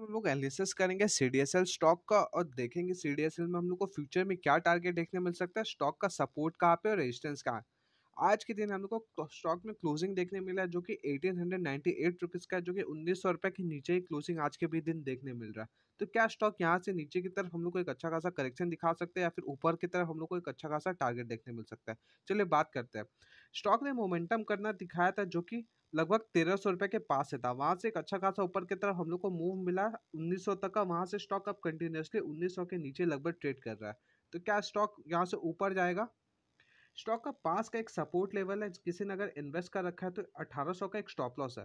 हम लोग एनालिसिस करेंगे सी स्टॉक का और देखेंगे सी में हम लोग को फ्यूचर में क्या टारगेट देखने मिल सकता है स्टॉक का सपोर्ट कहाँ पे और रेजिस्टेंस कहाँ आज के दिन हम लोग को स्टॉक में क्लोजिंग देखने मिला जो कि eighteen hundred ninety eight rupees का जो कि उन्नीस सौ रुपये के नीचे ही क्लोजिंग आज के भी दिन देखने मिल रहा है तो क्या स्टॉक यहाँ से नीचे की तरफ हम लोग को एक अच्छा खासा करेक्शन दिखा सकते हैं या फिर ऊपर की तरफ हम लोग को एक अच्छा खासा टारगेट देखने मिल सकता है चलिए बात करते हैं स्टॉक ने मोमेंटम करना दिखाया था जो कि लगभग तेरह सौ रुपये के पास से था वहाँ से एक अच्छा खासा ऊपर की तरफ हम लोग को मूव मिला 1900 तक का वहाँ से स्टॉक अब कंटिन्यूसली 1900 के नीचे लगभग ट्रेड कर रहा है तो क्या स्टॉक यहाँ से ऊपर जाएगा स्टॉक का पास का एक सपोर्ट लेवल है किसी ने अगर इन्वेस्ट कर रखा है तो 1800 का एक स्टॉप लॉस है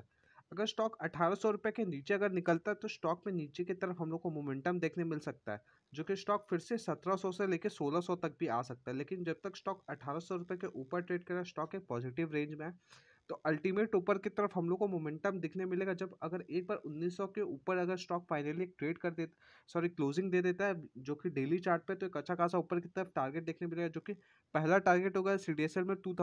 अगर स्टॉक अठारह सौ रुपये के नीचे अगर निकलता है तो स्टॉक में नीचे की तरफ हम लोग को मोमेंटम देखने मिल सकता है जो कि स्टॉक फिर से सत्रह सौ से लेकर सोलह सौ तक भी आ सकता है लेकिन जब तक स्टॉक अठारह सौ रुपये के ऊपर ट्रेड कर रहा है स्टॉक एक पॉजिटिव रेंज में है तो अल्टीमेट ऊपर की तरफ हम लोग को मोमेंटम दिखने मिलेगा जब अगर एक बार 1900 के ऊपर अगर स्टॉक फाइनली ट्रेड कर देता सॉरी क्लोजिंग दे देता है जो कि डेली चार्ट पे तो एक अच्छा खासा ऊपर की तरफ टारगेट देखने मिलेगा जो कि पहला टारगेट होगा सी डी में टू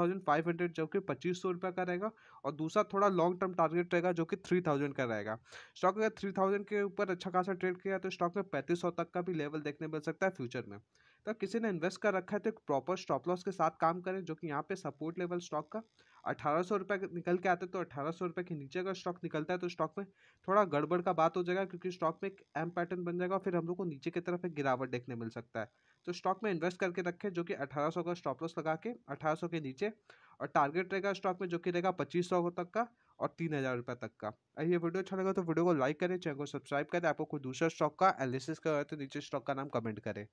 जो कि पच्चीस सौ का रहेगा और दूसरा थोड़ा लॉन्ग टर्म टारगेट रहेगा जो कि थ्री का रहेगा स्टॉक अगर थ्री के ऊपर अच्छा खासा ट्रेड किया तो स्टॉक में पैंतीस तक का भी लेवल देखने मिल सकता है फ्यूचर में तो किसी ने इन्वेस्ट कर रखा है तो एक प्रॉपर स्टॉप लॉस के साथ काम करें जो कि यहाँ पे सपोर्ट लेवल स्टॉक का अठारह सौ रुपये निकल के आते तो अठारह सौ रुपये के नीचे अगर स्टॉक निकलता है तो स्टॉक में थोड़ा गड़बड़ का बात हो जाएगा क्योंकि स्टॉक में एक एम पैटर्न बन जाएगा और फिर हम लोग को नीचे की तरफ एक गिरावट देखने मिल सकता है तो स्टॉक में इन्वेस्ट करके रखें जो कि अठारह सौ का स्टॉप लॉस लगा के अठारह सौ के नीचे और टारगेट रहेगा स्टॉक में जो कि रहेगा पच्चीस सौ तक का और तीन हज़ार रुपये तक का अगर ये वीडियो अच्छा लगा तो वीडियो को लाइक करें चैनल को सब्सक्राइब करें आपको कोई दूसरा स्टॉक का एनालिसिस करना तो नीचे स्टॉक का नाम कमेंट करें